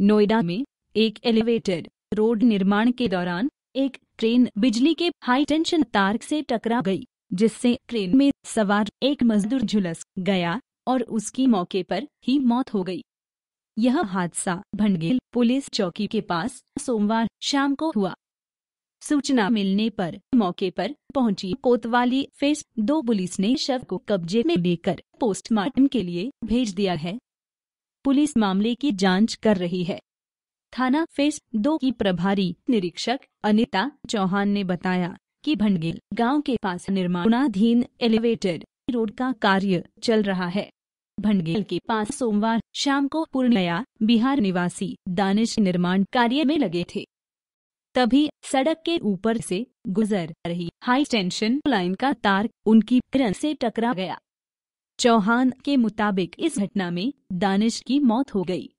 नोएडा में एक elevated road निर्माण के दौरान एक ट्रेन बिजली के हाई टेंशन तार से टकरा गई जिससे ट्रेन में सवार एक मजदूर झुलस गया और उसकी मौके पर ही मौत हो गई यह हादसा भंडगेल पुलिस चौकी के पास सोमवार शाम को हुआ सूचना मिलने पर मौके पर पहुंची कोतवाली फेस दो पुलिस ने शव को कब्जे में लेकर पोस्टमार्टम के लिए भेज दिया है पुलिस मामले की जांच कर रही है थाना फेस दो की प्रभारी निरीक्षक अनिता चौहान ने बताया कि भंडगिल गांव के पास निर्माणाधीन एलिवेटेड रोड का कार्य चल रहा है भंडगेल के पास सोमवार शाम को पूर्णया बिहार निवासी दानिश निर्माण कार्य में लगे थे तभी सड़क के ऊपर से गुजर रही हाई टेंशन लाइन का तार उनकी किरण से टकरा गया चौहान के मुताबिक इस घटना में दानिश की मौत हो गई